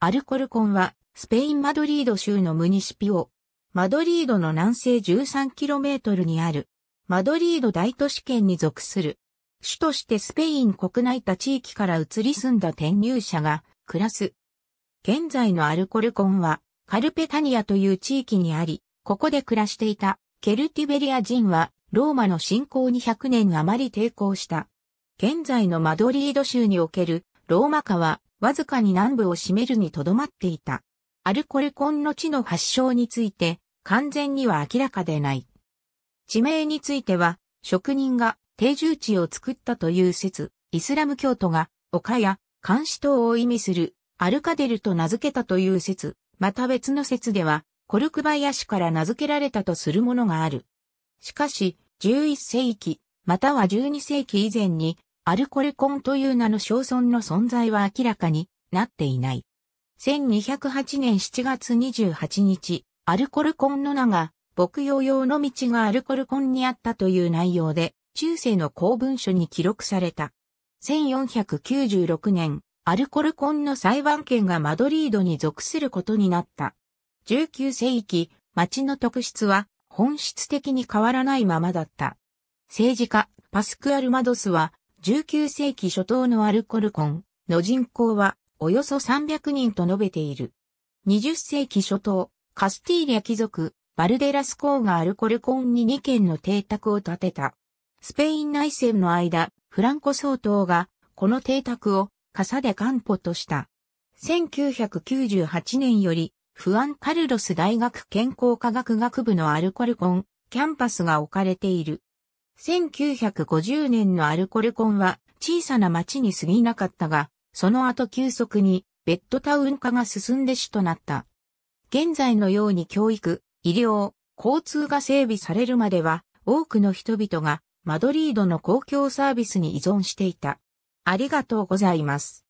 アルコルコンは、スペイン・マドリード州のムニシピオ。マドリードの南西 13km にある、マドリード大都市圏に属する。主としてスペイン国内た地域から移り住んだ転入者が暮らす。現在のアルコルコンは、カルペタニアという地域にあり、ここで暮らしていたケルティベリア人は、ローマの侵攻に100年余り抵抗した。現在のマドリード州におけるローマ化はわずかに南部を占めるにとどまっていた。アルコレコンの地の発祥について完全には明らかでない。地名については職人が定住地を作ったという説、イスラム教徒が丘や監視塔を意味するアルカデルと名付けたという説、また別の説ではコルクバヤシから名付けられたとするものがある。しかし、11世紀、または12世紀以前にアルコレコンという名の小村の存在は明らかになっていない。1208年7月28日、アルコルコンの名が、牧羊用の道がアルコルコンにあったという内容で、中世の公文書に記録された。1496年、アルコルコンの裁判権がマドリードに属することになった。19世紀、町の特質は本質的に変わらないままだった。政治家、パスクアルマドスは19世紀初頭のアルコルコンの人口はおよそ300人と述べている。20世紀初頭、カスティーリア貴族、バルデラス公がアルコルコンに2軒の邸宅を建てた。スペイン内戦の間、フランコ総統がこの邸宅を傘で元保とした。1998年より、フアン・カルロス大学健康科学学部のアルコルコン、キャンパスが置かれている。1950年のアルコルコンは小さな町に過ぎなかったが、その後急速にベッドタウン化が進んで主となった。現在のように教育、医療、交通が整備されるまでは多くの人々がマドリードの公共サービスに依存していた。ありがとうございます。